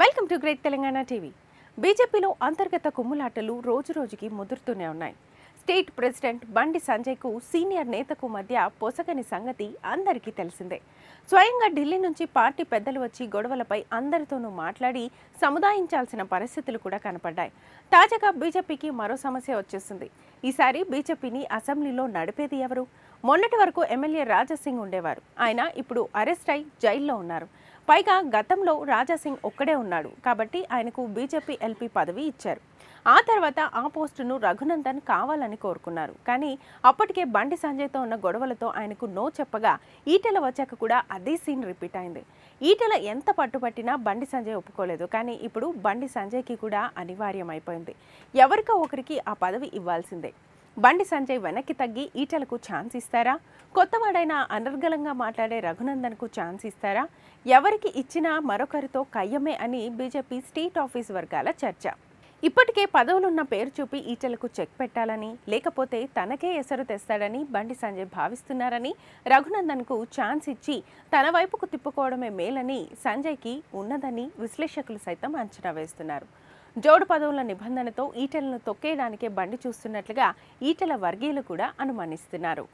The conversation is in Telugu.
welcome to great Telangana TV బీజేపీలో అంతర్గత కుమ్ములాటలు రోజురోజుకి ముదురుతూనే ఉన్నాయి స్టేట్ ప్రెసిడెంట్ బండి సంజయ్కు సీనియర్ నేతకు మధ్య పొసగని సంగతి అందరికీ తెలిసిందే స్వయంగా ఢిల్లీ నుంచి పార్టీ పెద్దలు వచ్చి గొడవలపై అందరితోనూ మాట్లాడి సముదాయించాల్సిన పరిస్థితులు కూడా కనపడ్డాయి తాజాగా బీజేపీకి మరో సమస్య వచ్చేసింది ఈసారి బీజేపీని అసెంబ్లీలో నడిపేది ఎవరు మొన్నటి వరకు ఎమ్మెల్యే రాజాసింగ్ ఉండేవారు ఆయన ఇప్పుడు అరెస్ట్ అయి జైల్లో ఉన్నారు పైగా గతంలో రాజాసింగ్ ఒక్కడే ఉన్నాడు కాబట్టి ఆయనకు బీజేపీ ఎల్పీ పదవి ఇచ్చారు ఆ తర్వాత ఆ పోస్టును రఘునందన్ కావాలని కోరుకున్నారు కానీ అప్పటికే బండి సంజయ్తో ఉన్న గొడవలతో ఆయనకు నో చెప్పగా ఈటెల వచ్చాక కూడా అదే సీన్ రిపీట్ అయింది ఈటెల ఎంత పట్టుపట్టినా బండి సంజయ్ ఒప్పుకోలేదు కానీ ఇప్పుడు బండి సంజయ్కి కూడా అనివార్యం అయిపోయింది ఎవరికో ఒకరికి ఆ పదవి ఇవ్వాల్సిందే బండి సంజయ్ వెనక్కి తగ్గి ఈటలకు ఛాన్స్ ఇస్తారా కొత్తవాడైన అనర్గలంగా మాట్లాడే రఘునందన్కు ఛాన్స్ ఇస్తారా ఎవరికి ఇచ్చినా మరొకరితో కయ్యమే అని బీజేపీ స్టేట్ ఆఫీస్ వర్గాల చర్చ ఇప్పటికే పదవులున్న పేరు చూపి ఈటలకు చెక్ పెట్టాలని లేకపోతే తనకే ఎసరు తెస్తాడని బండి సంజయ్ భావిస్తున్నారని రఘునందన్కు ఛాన్స్ ఇచ్చి తన వైపుకు తిప్పుకోవడమే మేలని సంజయ్కి ఉన్నదని విశ్లేషకులు సైతం అంచనా వేస్తున్నారు జోడు పదవుల నిబంధనతో ఈటలను తొక్కేయడానికే బండి చూస్తున్నట్లుగా ఈటల వర్గీయులు కూడా అనుమానిస్తున్నారు